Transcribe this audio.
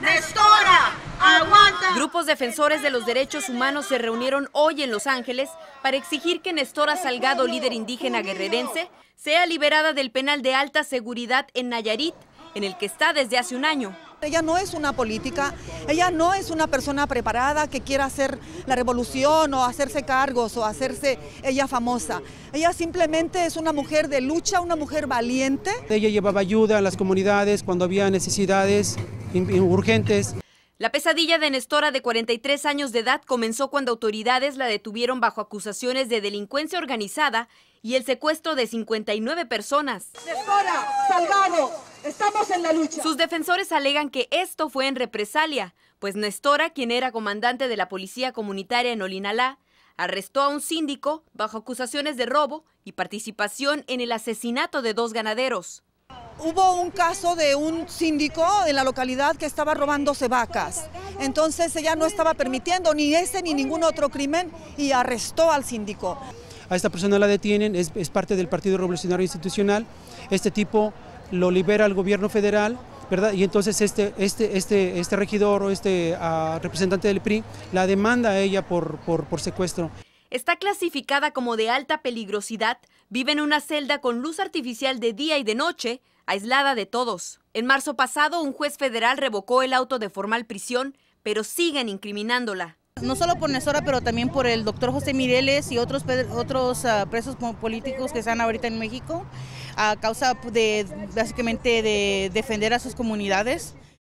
Nestora, aguanta. Grupos defensores de los derechos humanos se reunieron hoy en Los Ángeles para exigir que Nestora Salgado, líder indígena guerrerense, sea liberada del penal de alta seguridad en Nayarit, en el que está desde hace un año. Ella no es una política, ella no es una persona preparada que quiera hacer la revolución o hacerse cargos o hacerse ella famosa. Ella simplemente es una mujer de lucha, una mujer valiente. Ella llevaba ayuda a las comunidades cuando había necesidades urgentes. La pesadilla de Nestora de 43 años de edad comenzó cuando autoridades la detuvieron bajo acusaciones de delincuencia organizada y el secuestro de 59 personas. Nestora, salvado, estamos en la lucha. Sus defensores alegan que esto fue en represalia, pues Nestora, quien era comandante de la policía comunitaria en Olinalá, arrestó a un síndico bajo acusaciones de robo y participación en el asesinato de dos ganaderos hubo un caso de un síndico en la localidad que estaba robándose vacas. Entonces ella no estaba permitiendo ni ese ni ningún otro crimen y arrestó al síndico. A esta persona la detienen, es, parte del Partido Revolucionario Institucional. Este tipo lo libera al gobierno federal. ¿verdad? Y entonces este, este, este, este regidor o este ah, representante del PRI la demanda a ella por, por, por secuestro. Está clasificada como de alta peligrosidad viven en una celda con luz artificial de día y de noche, aislada de todos. En marzo pasado, un juez federal revocó el auto de formal prisión, pero siguen incriminándola. No solo por Nesora, pero también por el doctor José Mireles y otros, otros ah, presos políticos que están ahorita en México, a causa pues, de básicamente de defender a sus comunidades.